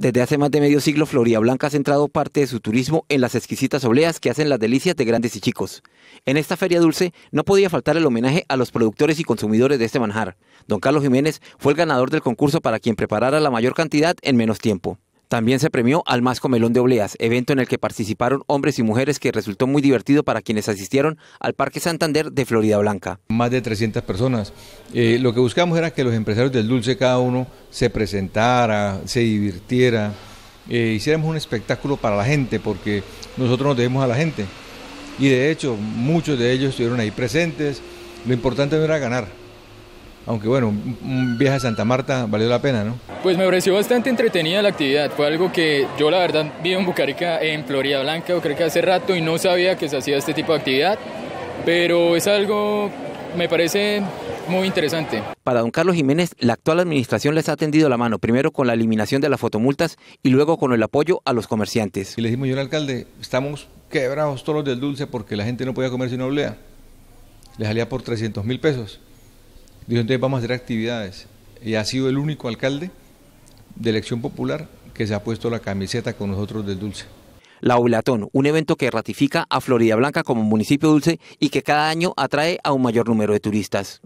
Desde hace más de medio siglo, Florida Blanca ha centrado parte de su turismo en las exquisitas obleas que hacen las delicias de grandes y chicos. En esta feria dulce no podía faltar el homenaje a los productores y consumidores de este manjar. Don Carlos Jiménez fue el ganador del concurso para quien preparara la mayor cantidad en menos tiempo. También se premió al Masco Melón de Obleas, evento en el que participaron hombres y mujeres que resultó muy divertido para quienes asistieron al Parque Santander de Florida Blanca. Más de 300 personas. Eh, lo que buscamos era que los empresarios del dulce, cada uno, se presentara, se divirtiera, eh, hiciéramos un espectáculo para la gente, porque nosotros nos debemos a la gente. Y de hecho, muchos de ellos estuvieron ahí presentes. Lo importante no era ganar, aunque bueno, un viaje a Santa Marta valió la pena, ¿no? Pues me pareció bastante entretenida la actividad, fue algo que yo la verdad vi en Bucarica, en Florida Blanca, que hace rato y no sabía que se hacía este tipo de actividad, pero es algo, me parece muy interesante. Para don Carlos Jiménez, la actual administración les ha tendido la mano, primero con la eliminación de las fotomultas y luego con el apoyo a los comerciantes. Y le dijimos yo al alcalde, estamos quebrados todos los del dulce porque la gente no podía comer si no oblea. Le salía por 300 mil pesos. Dijo, entonces vamos a hacer actividades. Y ha sido el único alcalde de elección popular que se ha puesto la camiseta con nosotros del Dulce. La Oblatón, un evento que ratifica a Florida Blanca como municipio dulce y que cada año atrae a un mayor número de turistas.